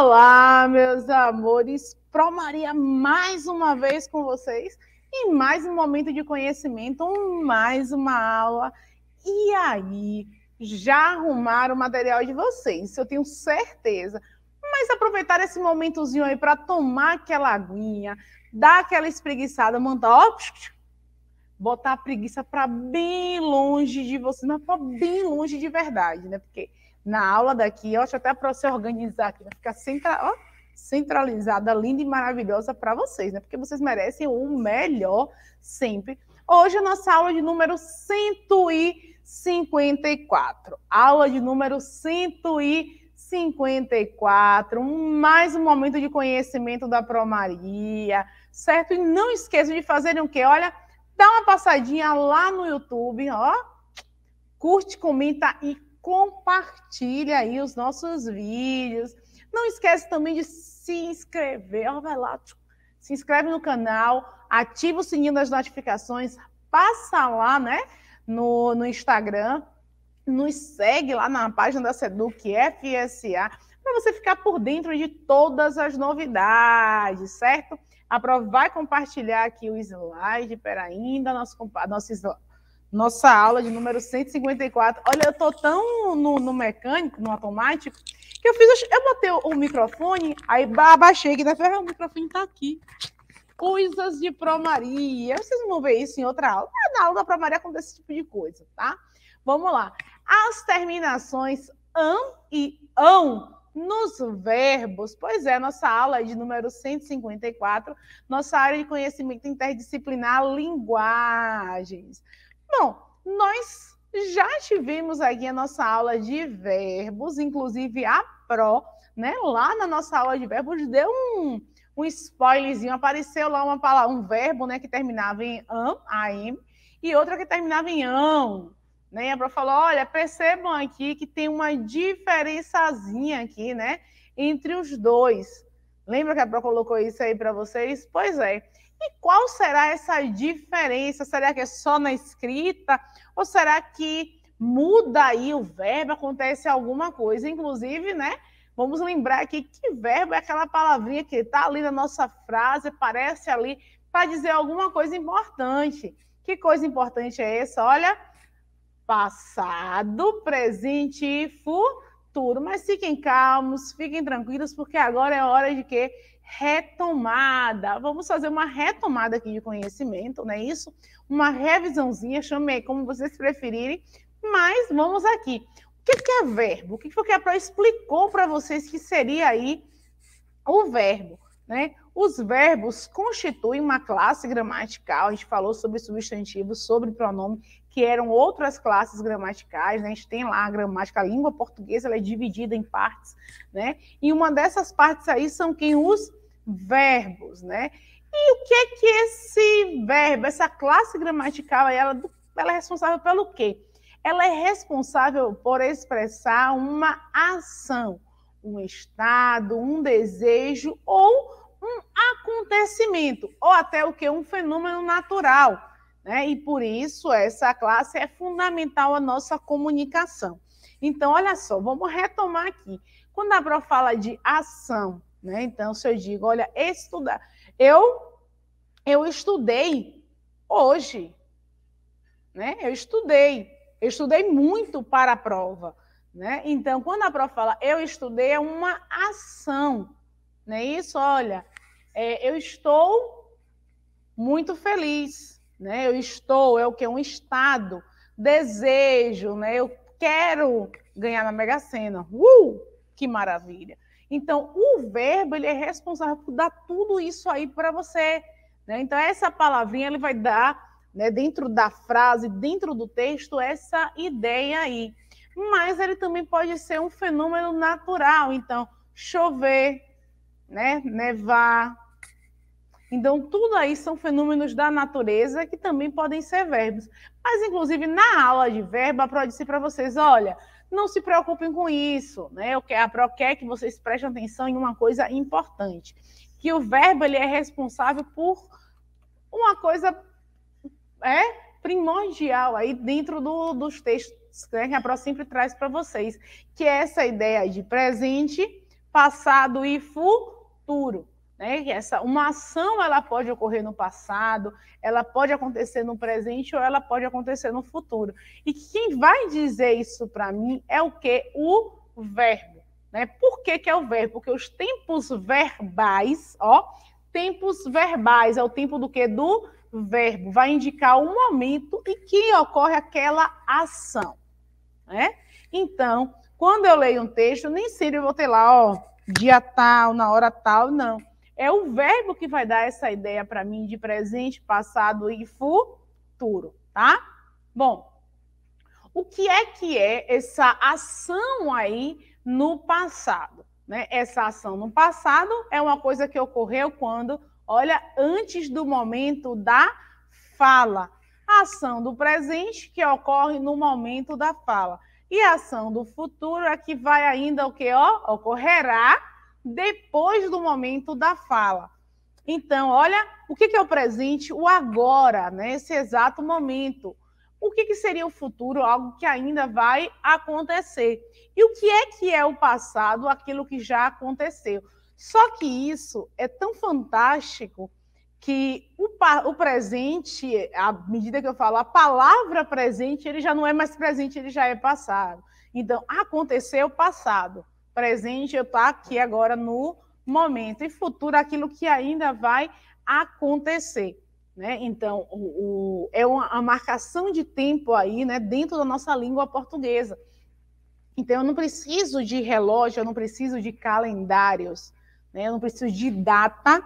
Olá, meus amores, Pro Maria mais uma vez com vocês e mais um momento de conhecimento, mais uma aula. E aí, já arrumaram o material de vocês, eu tenho certeza. Mas aproveitar esse momentozinho aí para tomar aquela aguinha, dar aquela espreguiçada, mandar ó, botar a preguiça para bem longe de vocês, mas para bem longe de verdade, né? Porque na aula daqui, ó, deixa até para você organizar aqui, vai ficar centra, ó, centralizada, linda e maravilhosa para vocês, né? Porque vocês merecem o melhor sempre. Hoje a nossa aula de número 154. Aula de número 154. Mais um momento de conhecimento da Promaria, certo? E não esqueça de fazerem o quê? Olha, dá uma passadinha lá no YouTube, ó. Curte, comenta e compartilha aí os nossos vídeos. Não esquece também de se inscrever. Ó, vai lá, se inscreve no canal, ativa o sininho das notificações, passa lá, né, no, no Instagram, nos segue lá na página da Seduc FSA para você ficar por dentro de todas as novidades, certo? A Pro vai compartilhar aqui o slide, pera ainda, nosso, nosso slide nossa aula de número 154. Olha, eu tô tão no, no mecânico, no automático, que eu fiz. Eu botei o, microfone, aí abaixei que da ferra, o microfone tá aqui. Coisas de Promaria. Vocês vão ver isso em outra aula. Na aula da Promaria acontece esse tipo de coisa, tá? Vamos lá. As terminações am e ão nos verbos. Pois é, nossa aula é de número 154, nossa área de conhecimento interdisciplinar, linguagens. Bom, nós já tivemos aqui a nossa aula de verbos, inclusive a Pro, né? Lá na nossa aula de verbos deu um, um spoilerzinho, apareceu lá uma palavra, um verbo, né, que terminava em am, am, e outra que terminava em ão. Né? E a Pro falou: olha, percebam aqui que tem uma diferençazinha aqui, né? Entre os dois. Lembra que a Pro colocou isso aí para vocês? Pois é. E qual será essa diferença? Será que é só na escrita? Ou será que muda aí o verbo, acontece alguma coisa? Inclusive, né? Vamos lembrar aqui que verbo é aquela palavrinha que está ali na nossa frase, parece ali para dizer alguma coisa importante. Que coisa importante é essa? Olha, passado, presente e futuro tudo. Mas fiquem calmos, fiquem tranquilos, porque agora é hora de que Retomada. Vamos fazer uma retomada aqui de conhecimento, não é isso? Uma revisãozinha, chamei como vocês preferirem, mas vamos aqui. O que, que é verbo? O que, que a Capra explicou para vocês que seria aí o verbo, né? Os verbos constituem uma classe gramatical, a gente falou sobre substantivo, sobre pronome, que eram outras classes gramaticais, né? a gente tem lá a gramática, a língua portuguesa, ela é dividida em partes, né? E uma dessas partes aí são quem os verbos, né? E o que é que esse verbo, essa classe gramatical, ela, ela é responsável pelo quê? Ela é responsável por expressar uma ação, um estado, um desejo ou um acontecimento, ou até o que? Um fenômeno natural né? E por isso essa classe é fundamental à nossa comunicação. Então, olha só, vamos retomar aqui. Quando a Pro fala de ação, né? Então, se eu digo, olha, estudar, eu eu estudei hoje, né? Eu estudei, eu estudei muito para a prova, né? Então, quando a Pro fala eu estudei é uma ação, né? Isso, olha, é, eu estou muito feliz, né? Eu estou, é o que é um estado, desejo, né? Eu quero ganhar na Mega Sena. Uh, que maravilha. Então, o verbo ele é responsável por dar tudo isso aí para você, né? Então, essa palavrinha ele vai dar, né, dentro da frase, dentro do texto, essa ideia aí. Mas ele também pode ser um fenômeno natural, então, chover, né, nevar, então, tudo aí são fenômenos da natureza que também podem ser verbos. Mas, inclusive, na aula de verbo, a Pro disse para vocês: olha, não se preocupem com isso, né? A Pro quer que vocês prestem atenção em uma coisa importante: que o verbo ele é responsável por uma coisa é, primordial aí dentro do, dos textos né, que a Pro sempre traz para vocês, que é essa ideia de presente, passado e futuro. Né? Essa, uma ação ela pode ocorrer no passado, ela pode acontecer no presente ou ela pode acontecer no futuro. E quem vai dizer isso para mim é o que? O verbo. Né? Por que, que é o verbo? Porque os tempos verbais, ó, tempos verbais, é o tempo do que? Do verbo. Vai indicar o momento em que ocorre aquela ação. Né? Então, quando eu leio um texto, nem sempre eu vou ter lá, ó, dia tal, na hora tal, não é o verbo que vai dar essa ideia para mim de presente, passado e futuro, tá? Bom, o que é que é essa ação aí no passado? Né? Essa ação no passado é uma coisa que ocorreu quando, olha, antes do momento da fala. A ação do presente que ocorre no momento da fala. E a ação do futuro é que vai ainda o que ó, ocorrerá depois do momento da fala. Então, olha o que, é o presente, o agora, né? esse exato momento. O que, que seria o futuro, algo que ainda vai acontecer. E o que é que é o passado, aquilo que já aconteceu. Só que isso é tão fantástico que o, o, presente, à medida que eu falo, a palavra presente, ele já não é mais presente, ele já é passado. Então, aconteceu passado presente, eu estou aqui agora no momento e futuro, aquilo que ainda vai acontecer. Né? Então, o, o, é uma, marcação de tempo aí né, dentro da nossa língua portuguesa. Então, eu não preciso de relógio, eu não preciso de calendários, né? eu não preciso de data,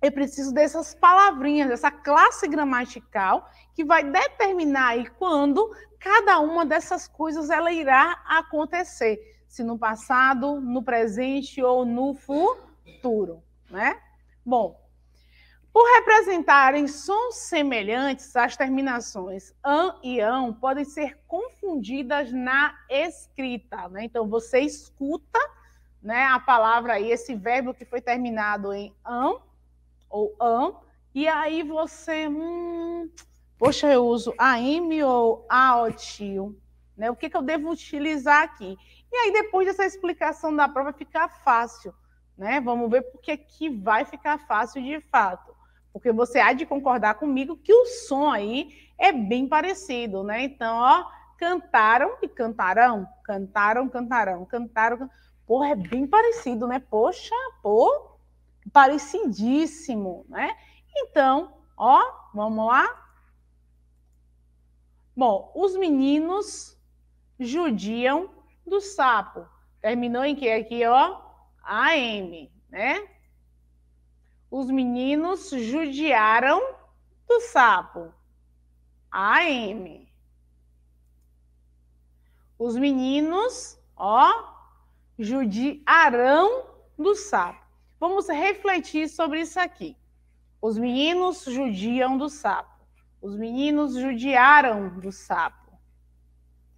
eu preciso dessas palavrinhas, dessa classe gramatical que vai determinar aí quando cada uma dessas coisas ela irá acontecer se no passado, no presente ou no futuro, né? Bom, por representarem sons semelhantes, as terminações an e ão podem ser confundidas na escrita, né? Então você escuta, né, a palavra aí, esse verbo que foi terminado em an ou an, e aí você, hum, poxa, eu uso a -im ou aotio, né? O que, que eu devo utilizar aqui? E aí, depois dessa explicação da prova, ficar fácil. Né? Vamos ver porque que vai ficar fácil de fato. Porque você há de concordar comigo que o som aí é bem parecido, né? Então, ó, cantaram e cantarão, cantaram, cantarão, cantaram. Porra, é bem parecido, né? Poxa, pô, parecidíssimo, né? Então, ó, vamos lá. Bom, os meninos judiam do sapo. Terminou em que aqui, ó? AM, né? Os meninos judiaram do sapo. AM. Os meninos, ó, judiarão do sapo. Vamos refletir sobre isso aqui. Os meninos judiam do sapo. Os meninos judiaram do sapo.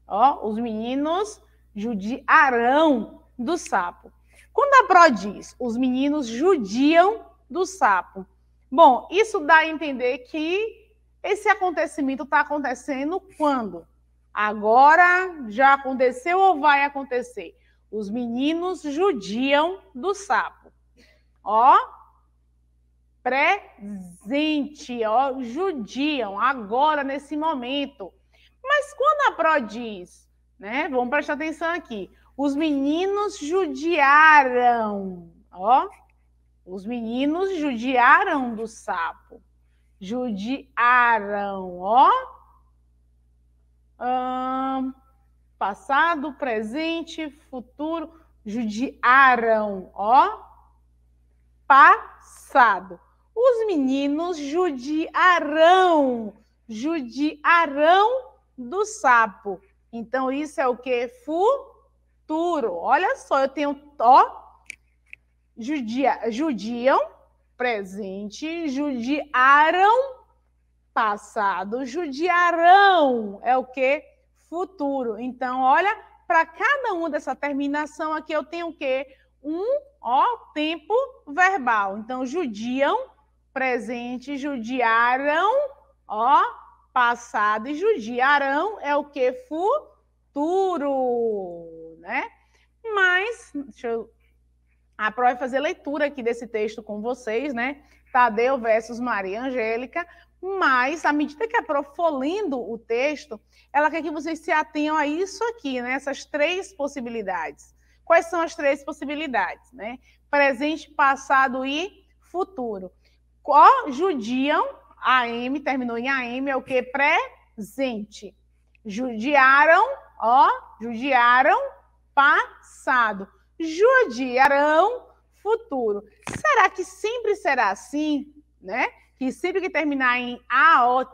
Ó, os meninos judiarão do sapo. Quando a Pro diz, os meninos judiam do sapo. Bom, isso dá a entender que esse acontecimento está acontecendo quando? Agora já aconteceu ou vai acontecer? Os meninos judiam do sapo. Ó, presente, ó, judiam, agora, nesse momento. Mas quando a Pro diz, né? Vamos prestar atenção aqui. Os meninos judiaram, ó. Os meninos judiaram do sapo. Judiaram, ó. Hum, passado, presente, futuro. Judiaram, ó. Passado. Os meninos judiarão, judiarão do sapo. Então, isso é o que? Futuro. Olha só, eu tenho, ó, judia, judiam, presente, judiaram, passado, judiarão, é o que? Futuro. Então, olha, para cada uma dessa terminação aqui, eu tenho o que? Um, ó, tempo verbal. Então, judiam, presente, judiaram, ó, Passado e judiarão é o que? Futuro, né? Mas, deixa eu. A Pro vai fazer leitura aqui desse texto com vocês, né? Tadeu versus Maria Angélica. Mas, à medida que a Pro for lendo o texto, ela quer que vocês se atenham a isso aqui, né? Essas três possibilidades. Quais são as três possibilidades, né? Presente, passado e futuro. Qual judiam AM, terminou em AM, é o que? Presente. Judiaram, ó, judiaram, passado. Judiarão, futuro. Será que sempre será assim, né? Que sempre que terminar em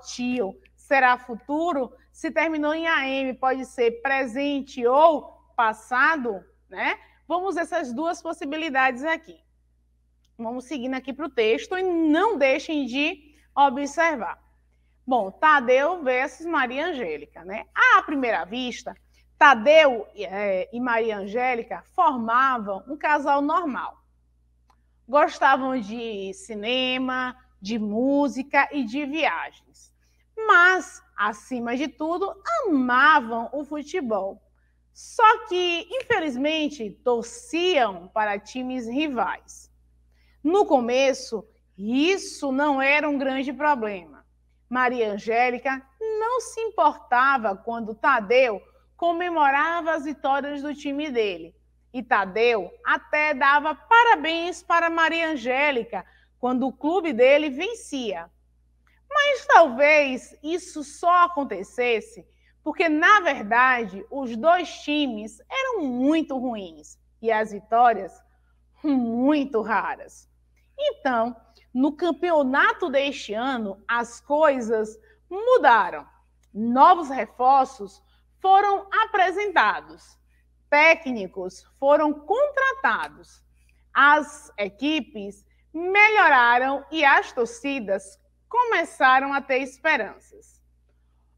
Tio será futuro? Se terminou em AM, pode ser presente ou passado, né? Vamos essas duas possibilidades aqui. Vamos seguindo aqui para o texto e não deixem de observar. Bom, Tadeu versus Maria Angélica, né? À primeira vista, Tadeu é, e Maria Angélica formavam um casal normal. Gostavam de cinema, de música e de viagens. Mas, acima de tudo, amavam o futebol. Só que, infelizmente, torciam para times rivais. No começo, isso não era um grande problema. Maria Angélica não se importava quando Tadeu comemorava as vitórias do time dele. E Tadeu até dava parabéns para Maria Angélica quando o clube dele vencia. Mas talvez isso só acontecesse porque, na verdade, os dois times eram muito ruins e as vitórias muito raras. Então, no campeonato deste ano, as coisas mudaram. Novos reforços foram apresentados, técnicos foram contratados, as equipes melhoraram e as torcidas começaram a ter esperanças.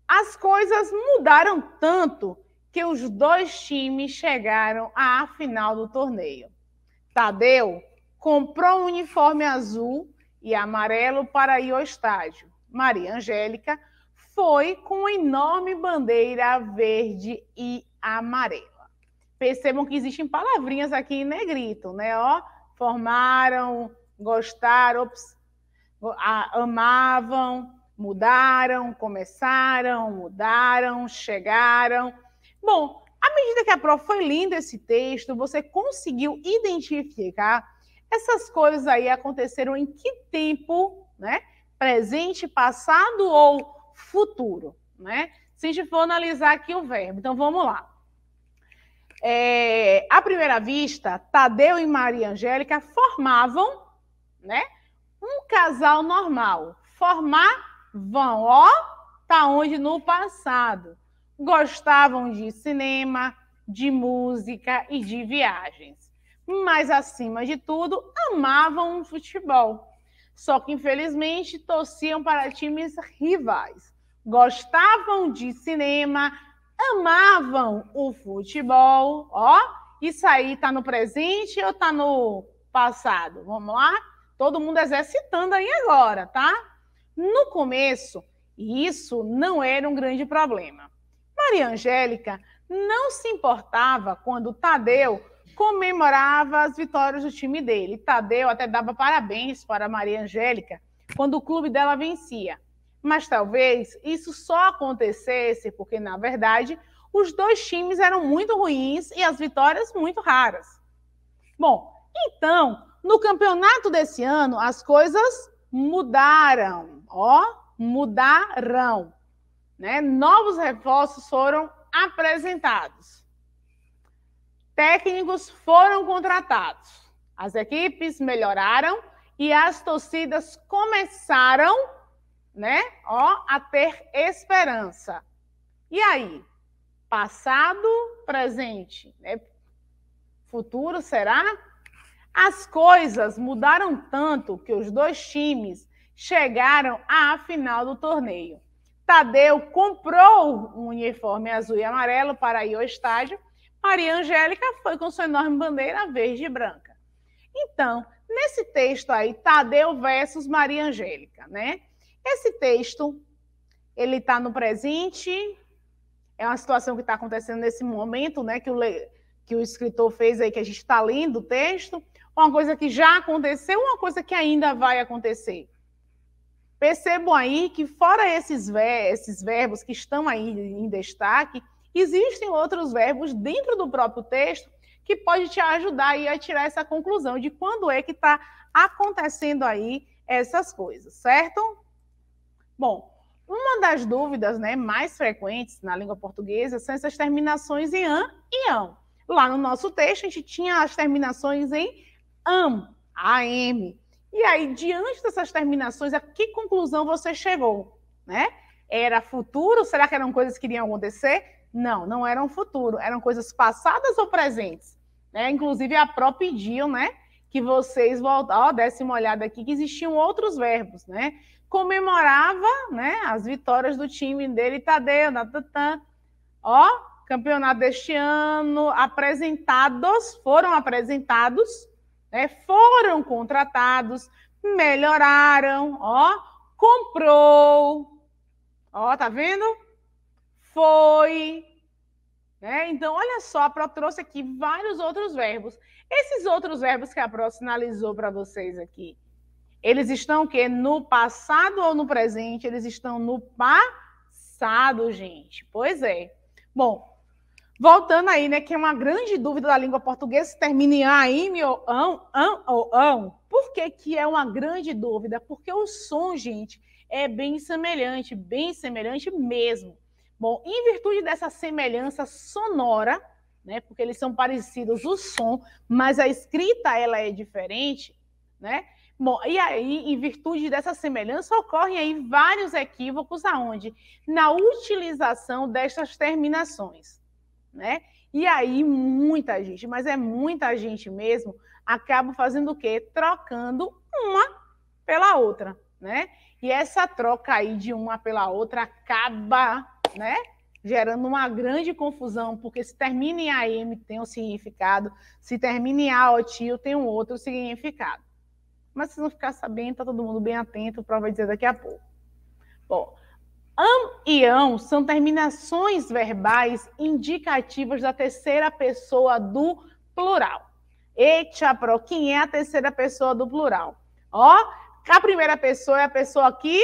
As coisas mudaram tanto que os dois times chegaram à final do torneio. Tadeu comprou um uniforme azul e amarelo para ir ao estádio. Maria Angélica foi com uma enorme bandeira verde e amarela. Percebam que existem palavrinhas aqui em né, negrito, né? Ó, formaram, gostaram, ops, amavam, mudaram, começaram, mudaram, chegaram. Bom, à medida que a prova foi lendo esse texto, você conseguiu identificar essas coisas aí aconteceram em que tempo, né? Presente, passado ou futuro, né? Se a gente for analisar aqui o verbo. Então vamos lá. É, à primeira vista, Tadeu e Maria Angélica formavam, né? Um casal normal. Formar vão, ó, tá onde no passado. Gostavam de cinema, de música e de viagens mas acima de tudo, amavam o futebol. Só que infelizmente torciam para times rivais. Gostavam de cinema, amavam o futebol, ó. Isso aí tá no presente ou tá no passado? Vamos lá? Todo mundo exercitando aí agora, tá? No começo, isso não era um grande problema. Maria Angélica não se importava quando Tadeu comemorava as vitórias do time dele. Tadeu até dava parabéns para Maria Angélica quando o clube dela vencia. Mas talvez isso só acontecesse porque, na verdade, os dois times eram muito ruins e as vitórias muito raras. Bom, então, no campeonato desse ano, as coisas mudaram. Ó, mudaram. Né? Novos reforços foram apresentados técnicos foram contratados. As equipes melhoraram e as torcidas começaram, né, ó, a ter esperança. E aí, passado, presente, né? futuro será? As coisas mudaram tanto que os dois times chegaram à final do torneio. Tadeu comprou um uniforme azul e amarelo para ir ao estádio Maria Angélica foi com sua enorme bandeira verde e branca. Então, nesse texto aí, Tadeu versus Maria Angélica, né? Esse texto, ele está no presente, é uma situação que está acontecendo nesse momento, né? Que o, que o escritor fez aí, que a gente está lendo o texto, uma coisa que já aconteceu, uma coisa que ainda vai acontecer. Percebam aí que, fora esses, ver, esses verbos que estão aí em destaque, Existem outros verbos dentro do próprio texto que pode te ajudar aí a tirar essa conclusão de quando é que está acontecendo aí essas coisas, certo? Bom, uma das dúvidas né, mais frequentes na língua portuguesa são essas terminações em an e ão. Lá no nosso texto, a gente tinha as terminações em am, am. E aí, diante dessas terminações, a que conclusão você chegou? Né? Era futuro? Será que eram coisas que iriam acontecer? Não, não eram futuro, eram coisas passadas ou presentes. Né? Inclusive, a própria pediu, né? Que vocês voltassem, ó, dessem uma olhada aqui, que existiam outros verbos, né? Comemorava, né? As vitórias do time dele, Tadeu, Natatã. Ó, campeonato deste ano, apresentados, foram apresentados, né? Foram contratados, melhoraram, ó, comprou. Ó, tá vendo? foi. Né? Então, olha só, a Pró trouxe aqui vários outros verbos. Esses outros verbos que a Pró sinalizou para vocês aqui, eles estão o quê? No passado ou no presente? Eles estão no passado, gente. Pois é. Bom, Voltando aí, né, que é uma grande dúvida da língua portuguesa, termina em a, i, ou an, an ou an. Por que que é uma grande dúvida? Porque o som, gente, é bem semelhante, bem semelhante mesmo. Bom, em virtude dessa semelhança sonora, né, porque eles são parecidos o som, mas a escrita ela é diferente, né? Bom, e aí, em virtude dessa semelhança, ocorrem aí vários equívocos aonde na utilização destas terminações, né? E aí muita gente, mas é muita gente mesmo, acaba fazendo o quê? Trocando uma pela outra, né? E essa troca aí de uma pela outra acaba né? Gerando uma grande confusão, porque se termina em AM tem um significado, se termina em tio tem um outro significado. Mas se não ficar sabendo, tá todo mundo bem atento, o Pro vai dizer daqui a pouco. Bom, am e ão são terminações verbais indicativas da terceira pessoa do plural. Eita, pro, quem é a terceira pessoa do plural? Ó, a primeira pessoa é a pessoa que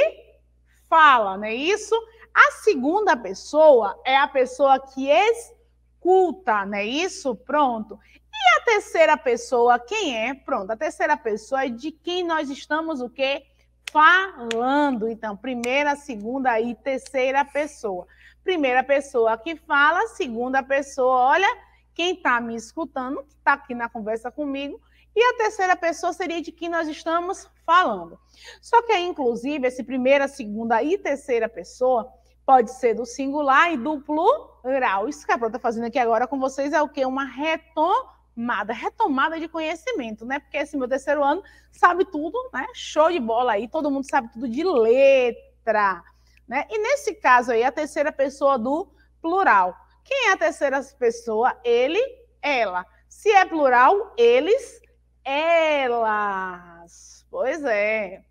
fala, não é isso? A segunda pessoa é a pessoa que escuta, não é isso? Pronto. E a terceira pessoa, quem é? Pronto, a terceira pessoa é de quem nós estamos o quê? Falando. Então, primeira, segunda e terceira pessoa. Primeira pessoa que fala, segunda pessoa, olha, quem está me escutando, que está aqui na conversa comigo, e a terceira pessoa seria de quem nós estamos falando. Só que aí, inclusive, esse primeira, segunda e terceira pessoa, pode ser do singular e do plural. Isso que a Pro está fazendo aqui agora com vocês é o quê? Uma retomada, retomada de conhecimento, né? Porque esse meu terceiro ano sabe tudo, né? Show de bola aí, todo mundo sabe tudo de letra, né? E nesse caso aí, a terceira pessoa do plural. Quem é a terceira pessoa? Ele, ela. Se é plural, eles, elas. Pois é.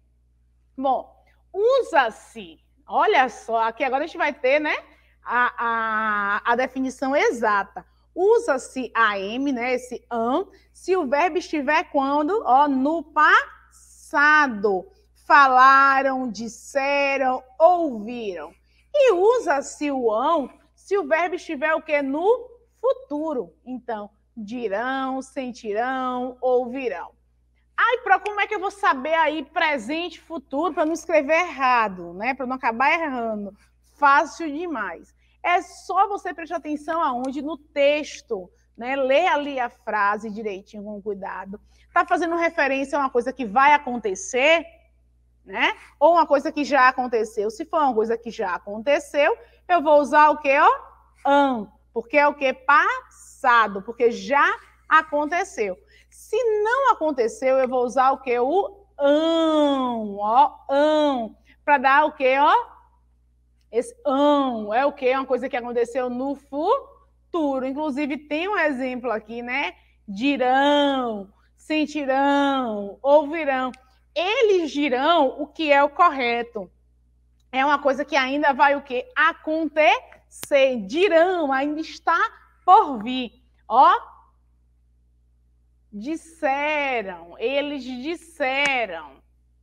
Bom, usa-se Olha só, aqui agora a gente vai ter né, a, a, a definição exata. Usa-se am, né, esse am, se o verbo estiver quando? Ó, no passado. Falaram, disseram, ouviram. E usa-se o am, se o verbo estiver o quê? No futuro. Então, dirão, sentirão, ouvirão. Ai, para como é que eu vou saber aí presente, futuro, para não escrever errado, né? Para não acabar errando. Fácil demais. É só você prestar atenção aonde no texto, né? Lê ali a frase direitinho, com cuidado. Tá fazendo referência a uma coisa que vai acontecer, né? Ou uma coisa que já aconteceu. Se for uma coisa que já aconteceu, eu vou usar o quê? Ó, an, porque é o que passado, porque já aconteceu. Se não aconteceu, eu vou usar o que? O ão, ó, ão, para dar o que, ó? Esse ão é o que? É uma coisa que aconteceu no futuro. Inclusive, tem um exemplo aqui, né? Dirão, sentirão, ouvirão. Eles dirão o que é o correto. É uma coisa que ainda vai o que? Acontecer. Dirão, ainda está por vir. Ó, disseram, eles disseram,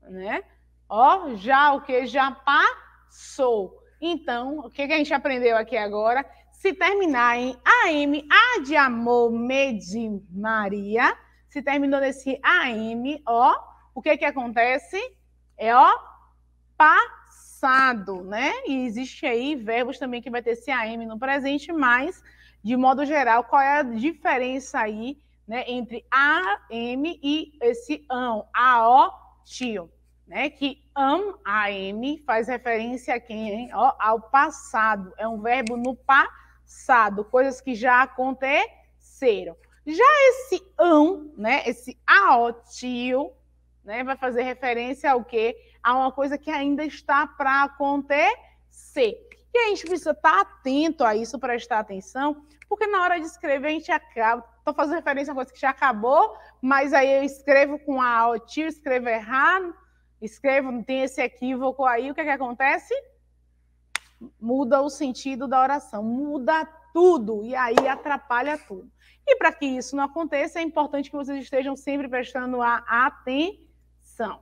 né? Ó, já o que já passou. Então, o que a gente aprendeu aqui agora? Se terminar em AM, A de amor, M de Maria, se terminou nesse AM, ó, o que que acontece? É ó, passado, né? E existe aí verbos também que vai ter esse AM no presente, mas de modo geral, qual é a diferença aí né, entre A, M e esse ão, A, O, tio, né, que am, A, M, faz referência a quem, hein? Ó, ao passado, é um verbo no passado, coisas que já aconteceram. Já esse ão, né, esse A, O, tio, né, vai fazer referência ao quê? A uma coisa que ainda está para acontecer. E a gente precisa estar tá atento a isso, prestar atenção, porque na hora de escrever a gente acaba. Estou fazendo referência a uma coisa que já acabou, mas aí eu escrevo com a altil, escrevo errado, escrevo, tem esse equívoco aí, o que, é que acontece? Muda o sentido da oração, muda tudo, e aí atrapalha tudo. E para que isso não aconteça, é importante que vocês estejam sempre prestando a atenção.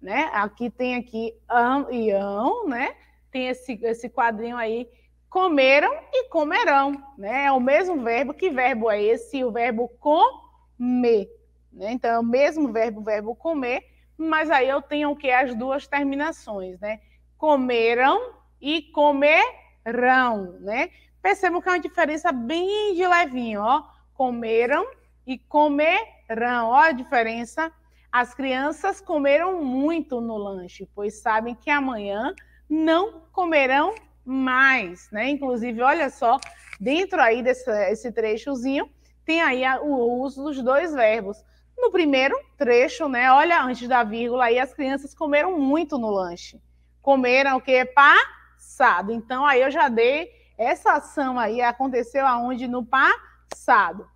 Né? Aqui tem aqui am e am né? tem esse, esse quadrinho aí, comeram e comerão, né? É o mesmo verbo, que verbo é esse? O verbo comer, né? Então, é o mesmo verbo, o verbo comer, mas aí eu tenho o que? As duas terminações, né? Comeram e comerão, né? Percebam que é uma diferença bem de levinho, ó. Comeram e comerão, ó a diferença. As crianças comeram muito no lanche, pois sabem que amanhã não comerão mais, né? Inclusive, olha só, dentro aí desse trechozinho, tem aí o uso dos dois verbos. No primeiro trecho, né? Olha, antes da vírgula, aí as crianças comeram muito no lanche. Comeram o que? Passado. Então, aí eu já dei essa ação aí, aconteceu aonde? No passado.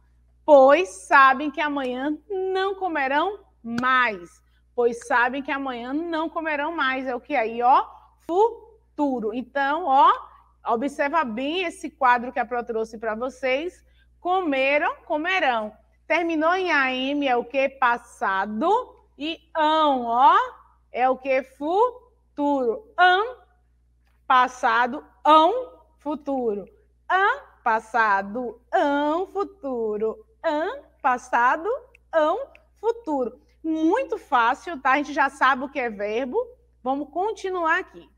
Pois sabem que amanhã não comerão mais. Pois sabem que amanhã não comerão mais. É o que aí, ó? futuro. Então, ó, observa bem esse quadro que a Pro trouxe para vocês. Comeram, comerão. Terminou em AM, é o que? Passado. E ão, ó, é o que? Futuro. An, passado, ão, futuro. An, passado, ão, futuro. An, passado, ão, futuro. Muito fácil, tá? A gente já sabe o que é verbo. Vamos continuar aqui.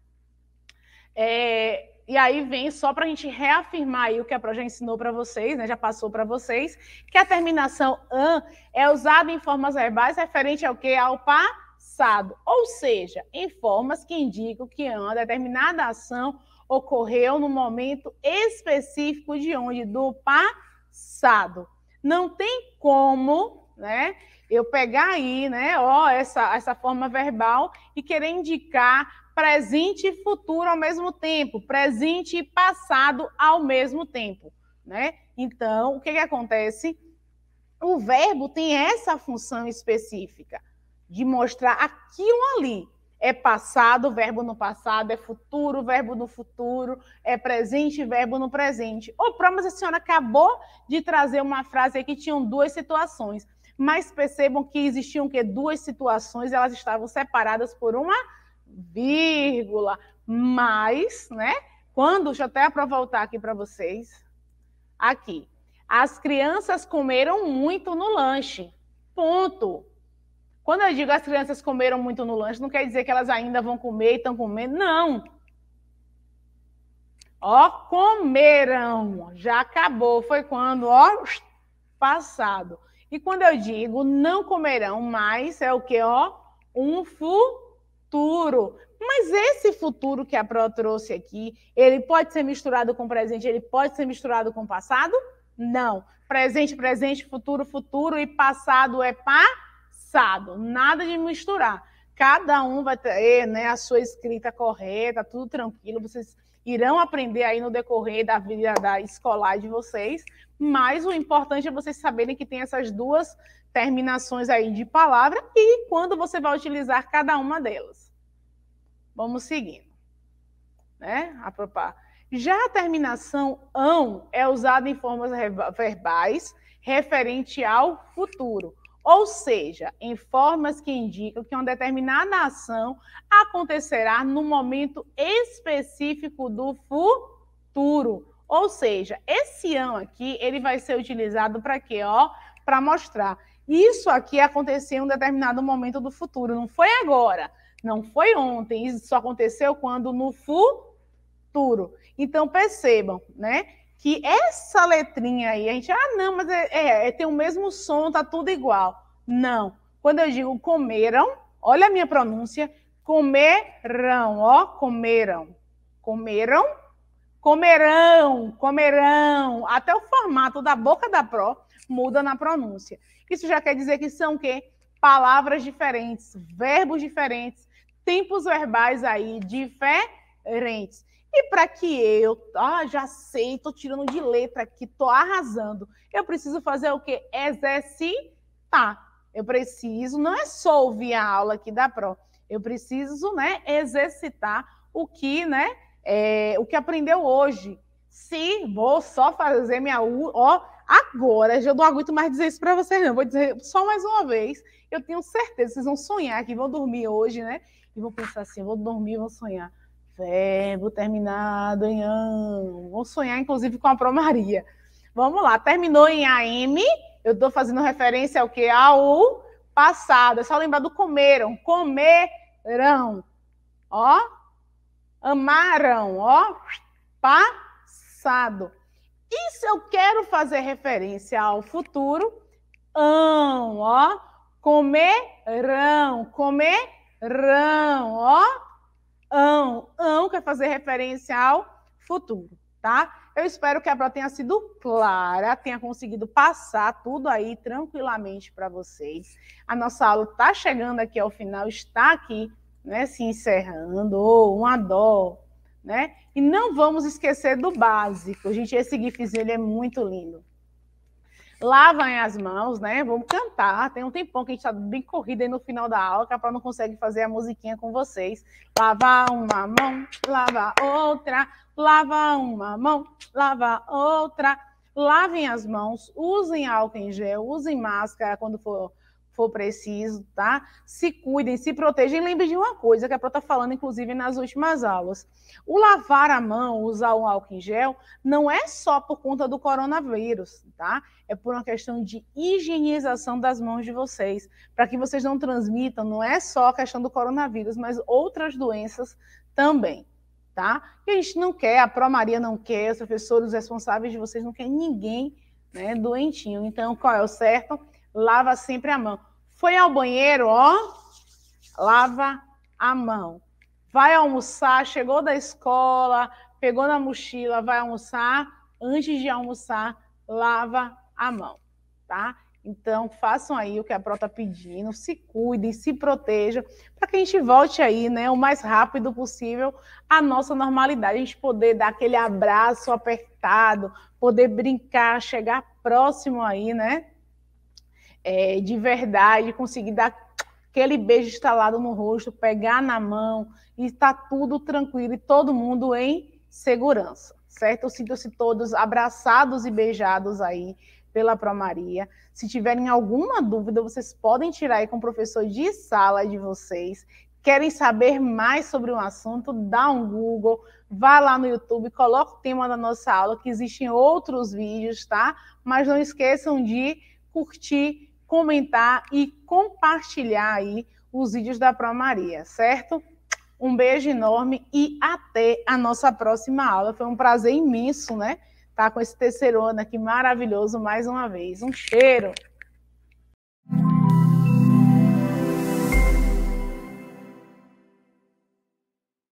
É, e aí vem só para a gente reafirmar aí o que a Pro já ensinou para vocês, né? Já passou para vocês, que a terminação an é usada em formas verbais referente ao que? Ao passado, ou seja, em formas que indicam que an, determinada ação ocorreu no momento específico de onde? Do passado. Não tem como, né? Eu pegar aí, né, ó, essa, essa forma verbal e querer indicar presente e futuro ao mesmo tempo, presente e passado ao mesmo tempo, né? Então, o que, que acontece? O verbo tem essa função específica de mostrar aquilo ali. É passado, verbo no passado, é futuro, verbo no futuro, é presente, verbo no presente. Ô, oh, mas a senhora acabou de trazer uma frase aí que tinham duas situações. Mas percebam que existiam que duas situações, elas estavam separadas por uma vírgula, mais, né? Quando, deixa eu até voltar tá aqui para vocês. Aqui. As crianças comeram muito no lanche. Ponto. Quando eu digo as crianças comeram muito no lanche, não quer dizer que elas ainda vão comer e estão comendo. Não. Ó, comeram. Já acabou. Foi quando, ó, passado. E quando eu digo não comerão mais, é o que, ó? Um fu futuro. Mas esse futuro que a Pro trouxe aqui, ele pode ser misturado com presente, ele pode ser misturado com passado? Não. Presente, presente, futuro, futuro e passado é passado. Nada de misturar. Cada um vai ter né, a sua escrita correta, tudo tranquilo. Vocês irão aprender aí no decorrer da vida da escolar de vocês, mas o importante é vocês saberem que tem essas duas terminações aí de palavra e quando você vai utilizar cada uma delas. Vamos seguindo. Né? Já a terminação ão é usada em formas verbais referente ao futuro ou seja, em formas que indicam que uma determinada ação acontecerá no momento específico do futuro. Ou seja, esse ano aqui ele vai ser utilizado para quê? Ó, para mostrar isso aqui aconteceu em um determinado momento do futuro, não foi agora, não foi ontem, isso só aconteceu quando no futuro. Então percebam, né, que essa letrinha aí, a gente, ah, não, mas é, é, é, tem o mesmo som, tá tudo igual. Não. Quando eu digo comeram, olha a minha pronúncia, comerão, ó, comeram. Comeram, comerão, comerão. Até o formato da boca da pró muda na pronúncia. Isso já quer dizer que são o quê? Palavras diferentes, verbos diferentes, tempos verbais aí diferentes. E para que eu, ah, já sei, tô tirando de letra aqui, tô arrasando. Eu preciso fazer o quê? Exercitar. Eu preciso, não é só ouvir a aula aqui da Pro, eu preciso, né, exercitar o que, né, é, o que aprendeu hoje. Se vou só fazer minha U, ó, agora, já não aguento mais dizer isso para vocês, não. Vou dizer só mais uma vez. Eu tenho certeza, vocês vão sonhar que vão dormir hoje, né? E vão pensar assim: vou dormir, vou sonhar verbo terminado em am, Vou sonhar, inclusive, com a promaria. Vamos lá, terminou em AM, eu estou fazendo referência ao que? Ao passado. É só lembrar do comeram, comerão. Ó, amaram, ó, passado. E se eu quero fazer referência ao futuro, am, ó, comerão, comerão, ó, ão. Ão quer fazer referência ao futuro, tá? Eu espero que a prova tenha sido clara, tenha conseguido passar tudo aí tranquilamente para vocês. A nossa aula está chegando aqui ao final, está aqui, né, se encerrando. Oh, uma dó, né? E não vamos esquecer do básico, gente. Esse gifzinho é muito lindo lavem as mãos, né? Vamos cantar. Tem um tempão que a gente está bem corrida aí no final da aula, que a Pró não consegue fazer a musiquinha com vocês. Lava uma mão, lava outra, lava uma mão, lava outra. Lavem as mãos, usem álcool em gel, usem máscara quando for for preciso, tá? Se cuidem, se protejam. E lembrem de uma coisa que a Pro está falando, inclusive, nas últimas aulas. O lavar a mão, usar o álcool em gel, não é só por conta do coronavírus, tá? É por uma questão de higienização das mãos de vocês, para que vocês não transmitam, não é só a questão do coronavírus, mas outras doenças também. Tá? E a gente não quer, a Pro Maria não quer, os professores, os responsáveis de vocês não querem ninguém né, doentinho. Então, qual é o certo? Lava sempre a mão. Foi ao banheiro, ó, lava a mão. Vai almoçar, chegou da escola, pegou na mochila, vai almoçar. Antes de almoçar, lava a mão, tá? Então, façam aí o que a Pró está pedindo, se cuidem, se protejam, para que a gente volte aí, né, o mais rápido possível à nossa normalidade, a gente poder dar aquele abraço apertado, poder brincar, chegar próximo aí, né, é, de verdade, conseguir dar aquele beijo instalado no rosto, pegar na mão e está tudo tranquilo e todo mundo em segurança, certo? Sintam-se todos abraçados e beijados aí pela Promaria. Se tiverem alguma dúvida, vocês podem tirar aí com o professor de sala de vocês. Querem saber mais sobre um assunto? Dá um Google, vá lá no YouTube, coloca o tema da nossa aula, que existem outros vídeos, tá? Mas não esqueçam de curtir comentar e compartilhar aí os vídeos da Pro Maria, certo? Um beijo enorme e até a nossa próxima aula. Foi um prazer imenso, né? Tá com esse terceiro ano aqui maravilhoso mais uma vez. Um cheiro!